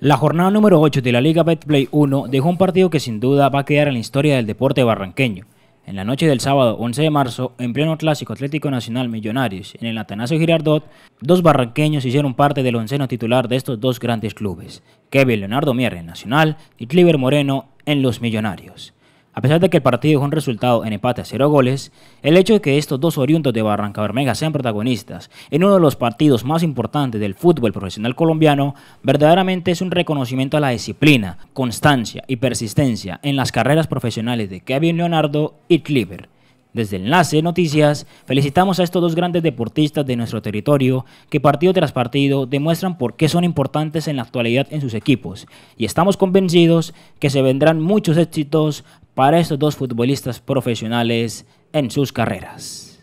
La jornada número 8 de la Liga Betplay 1 dejó un partido que sin duda va a quedar en la historia del deporte barranqueño. En la noche del sábado 11 de marzo, en pleno clásico Atlético Nacional Millonarios en el Atanasio Girardot, dos barranqueños hicieron parte del onceno titular de estos dos grandes clubes, Kevin Leonardo Mier en Nacional y Cliver Moreno en los Millonarios. A pesar de que el partido es un resultado en empate a cero goles, el hecho de que estos dos oriundos de Barrancabermeja sean protagonistas en uno de los partidos más importantes del fútbol profesional colombiano verdaderamente es un reconocimiento a la disciplina, constancia y persistencia en las carreras profesionales de Kevin Leonardo y Cliver. Desde Enlace Noticias, felicitamos a estos dos grandes deportistas de nuestro territorio que partido tras partido demuestran por qué son importantes en la actualidad en sus equipos y estamos convencidos que se vendrán muchos éxitos para estos dos futbolistas profesionales en sus carreras.